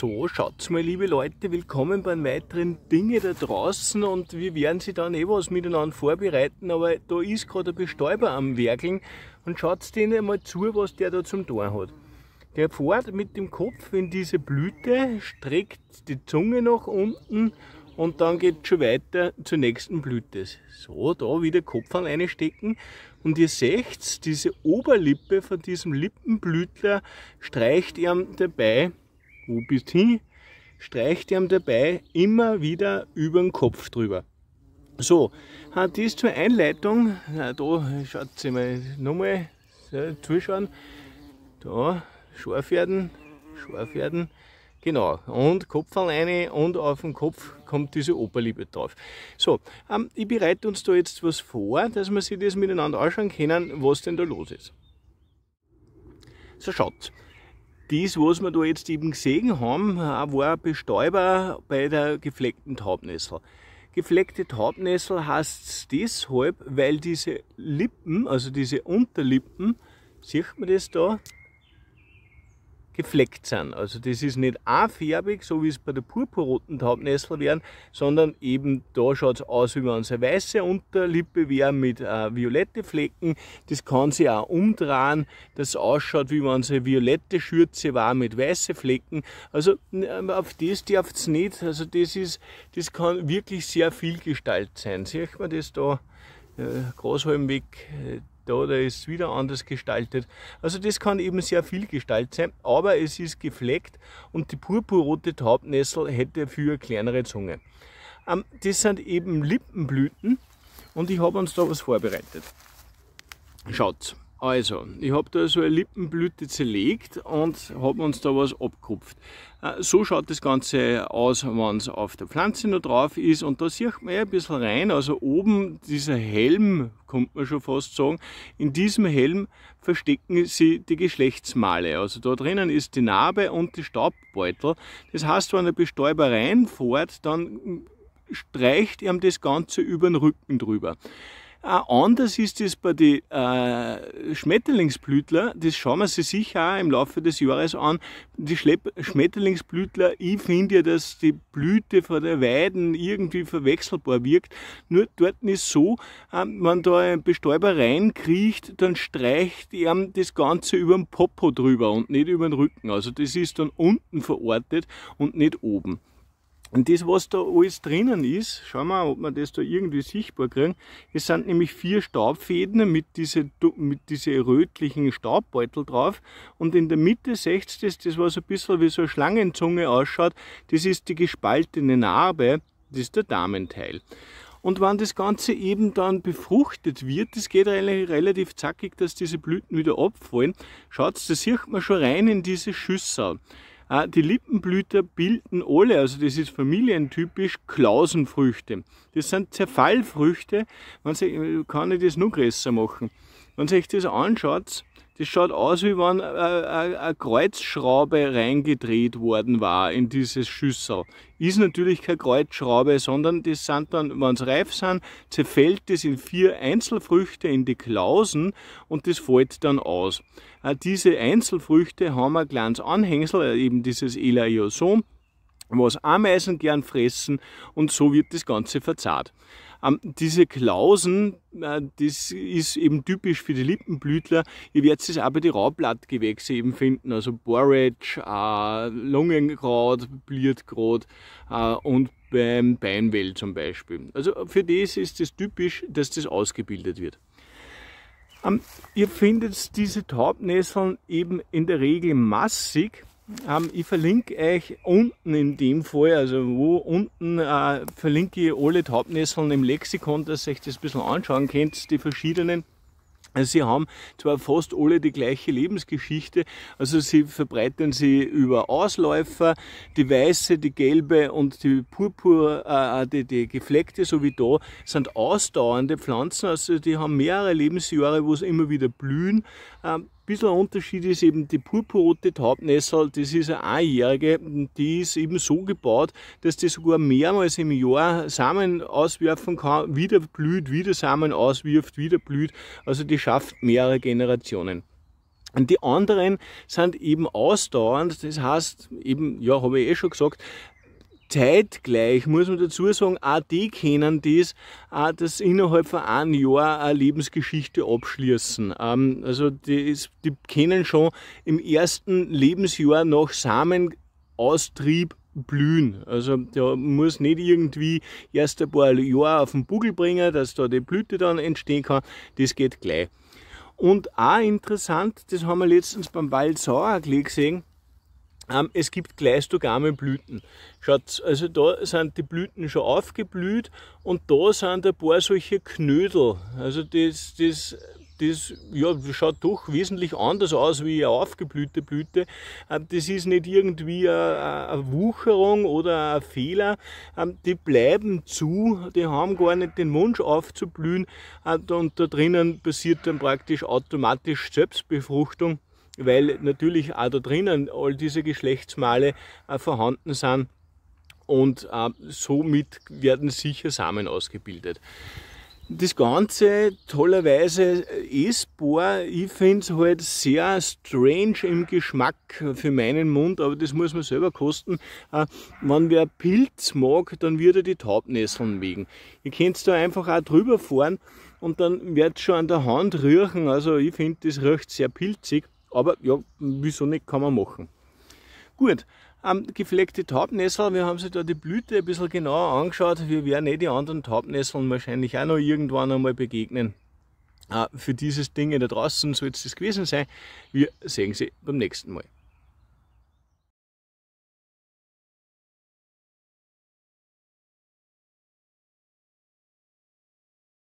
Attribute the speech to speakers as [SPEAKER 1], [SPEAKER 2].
[SPEAKER 1] So, schaut mal, liebe Leute, willkommen bei einem weiteren Dinge da draußen und wir werden sie dann eh was miteinander vorbereiten, aber da ist gerade ein Bestäuber am Werkeln und schaut denen einmal zu, was der da zum Tor hat. Der fährt mit dem Kopf in diese Blüte, streckt die Zunge nach unten und dann geht schon weiter zur nächsten Blüte. So, da wieder Kopf an einstecken und ihr seht, diese Oberlippe von diesem Lippenblütler streicht ihm dabei wo bist hin? Streicht ihm dabei immer wieder über den Kopf drüber. So, dies zur Einleitung. da schaut sie mal nochmal zuschauen. Da, scharf werden, scharf werden. Genau, und Kopf alleine und auf den Kopf kommt diese Oberliebe drauf. So, ähm, ich bereite uns da jetzt was vor, dass wir sich das miteinander anschauen können, was denn da los ist. So schaut's. Das, was wir da jetzt eben gesehen haben, äh, war ein Bestäuber bei der gefleckten Taubnessel. Gefleckte Taubnessel heißt es deshalb, weil diese Lippen, also diese Unterlippen, sieht man das da, gefleckt sind. Also das ist nicht einfarbig, so wie es bei der purpurroten Taubnessel wären, sondern eben da schaut es aus, wie wenn es eine weiße Unterlippe wäre mit äh, violette Flecken. Das kann sich auch umdrehen, das ausschaut, wie wenn es eine violette Schürze war mit weißen Flecken. Also ähm, auf das darf es nicht. Also das ist, das kann wirklich sehr viel Gestalt sein. Sieht man das da? Äh, Großholmweg, äh, da oder ist es wieder anders gestaltet. Also das kann eben sehr viel Gestalt sein, aber es ist gefleckt und die purpurrote Taubnessel hätte für kleinere Zunge. Ähm, das sind eben Lippenblüten und ich habe uns da was vorbereitet. Schaut's. Also, ich habe da so eine Lippenblüte zerlegt und habe uns da was abgekupft. Äh, so schaut das Ganze aus, wenn es auf der Pflanze noch drauf ist. Und da sieht man ja ein bisschen rein, also oben dieser Helm, kommt man schon fast sagen, in diesem Helm verstecken sie die Geschlechtsmale. Also da drinnen ist die Narbe und die Staubbeutel. Das heißt, wenn der Bestäuber reinfährt, dann streicht er das Ganze über den Rücken drüber. Auch äh, anders ist es bei den äh, Schmetterlingsblütler, das schauen wir sich sicher auch im Laufe des Jahres an. Die Schlepp Schmetterlingsblütler, ich finde ja, dass die Blüte von der Weiden irgendwie verwechselbar wirkt. Nur dort ist es so, äh, wenn da ein Bestäuber reinkriecht, dann streicht er das Ganze über den Popo drüber und nicht über den Rücken. Also das ist dann unten verortet und nicht oben. Und das, was da alles drinnen ist, schauen wir mal, ob wir das da irgendwie sichtbar kriegen. Es sind nämlich vier Staubfäden mit diesen mit diese rötlichen Staubbeutel drauf. Und in der Mitte seht ihr das, das was ein bisschen wie so eine Schlangenzunge ausschaut. Das ist die gespaltene Narbe. Das ist der Damenteil. Und wenn das Ganze eben dann befruchtet wird, das geht relativ zackig, dass diese Blüten wieder abfallen, schaut, da sieht man schon rein in diese Schüssel. Äh, die Lippenblüter bilden alle, also das ist familientypisch, Klausenfrüchte. Das sind Zerfallfrüchte, man äh, kann ich das noch größer machen. Wenn ihr euch das anschaut, das schaut aus, wie wenn äh, äh, eine Kreuzschraube reingedreht worden war in dieses Schüssel. Ist natürlich keine Kreuzschraube, sondern das sind dann, wenn es reif sind, zerfällt das in vier Einzelfrüchte in die Klausen und das fällt dann aus. Äh, diese Einzelfrüchte haben ein kleines Anhängsel, eben dieses Eliosom, was Ameisen gern fressen und so wird das Ganze verzahrt. Ähm, diese Klausen, äh, das ist eben typisch für die Lippenblütler. Ihr werdet es auch bei den Raubblattgewächse eben finden, also Borage, äh, Lungenkraut, Bliertkraut äh, und beim Beinwell zum Beispiel. Also für das ist es das typisch, dass das ausgebildet wird. Ähm, ihr findet diese Taubnesseln eben in der Regel massig ähm, ich verlinke euch unten in dem Fall, also wo unten äh, verlinke ich alle Taubnesseln im Lexikon, dass ihr euch das ein bisschen anschauen könnt, die verschiedenen. Also sie haben zwar fast alle die gleiche Lebensgeschichte, also sie verbreiten sie über Ausläufer, die weiße, die gelbe und die purpur, äh, äh die, die gefleckte, so wie da, sind ausdauernde Pflanzen, also die haben mehrere Lebensjahre, wo sie immer wieder blühen. Ähm, bisschen ein Unterschied ist eben die purpurrote Taubnessel, das ist eine einjährige, die ist eben so gebaut, dass die sogar mehrmals im Jahr Samen auswerfen kann, wieder blüht, wieder Samen auswirft, wieder blüht. Also die schafft mehrere Generationen. Und die anderen sind eben ausdauernd, das heißt eben, ja, habe ich eh schon gesagt, Zeitgleich muss man dazu sagen, auch die kennen das, auch das innerhalb von einem Jahr eine Lebensgeschichte abschließen. Ähm, also die, die kennen schon im ersten Lebensjahr nach Samenaustrieb blühen. Also da muss nicht irgendwie erst ein paar Jahre auf den Bugel bringen, dass da die Blüte dann entstehen kann. Das geht gleich. Und auch interessant, das haben wir letztens beim Wald Sauerklee gesehen, ähm, es gibt gleisdogame Blüten. Schaut, also da sind die Blüten schon aufgeblüht und da sind ein paar solche Knödel. Also das, das, das ja, schaut doch wesentlich anders aus wie eine aufgeblühte Blüte. Ähm, das ist nicht irgendwie eine Wucherung oder ein Fehler. Ähm, die bleiben zu, die haben gar nicht den Wunsch aufzublühen äh, und da drinnen passiert dann praktisch automatisch Selbstbefruchtung weil natürlich auch da drinnen all diese Geschlechtsmale äh, vorhanden sind und äh, somit werden sicher Samen ausgebildet. Das Ganze tollerweise essbar. Ich finde es halt sehr strange im Geschmack für meinen Mund, aber das muss man selber kosten. Äh, wenn wer Pilz mag, dann wird er die Taubnesseln wegen. Ihr könnt da einfach auch drüber fahren und dann wird es schon an der Hand riechen. Also ich finde, das riecht sehr pilzig. Aber ja, wieso nicht, kann man machen. Gut, ähm, gepflegte Taubnessel, wir haben sich da die Blüte ein bisschen genauer angeschaut. Wir werden eh die anderen Taubnesseln wahrscheinlich auch noch irgendwann einmal begegnen. Äh, für dieses Ding da draußen soll es das gewesen sein. Wir sehen Sie beim nächsten Mal.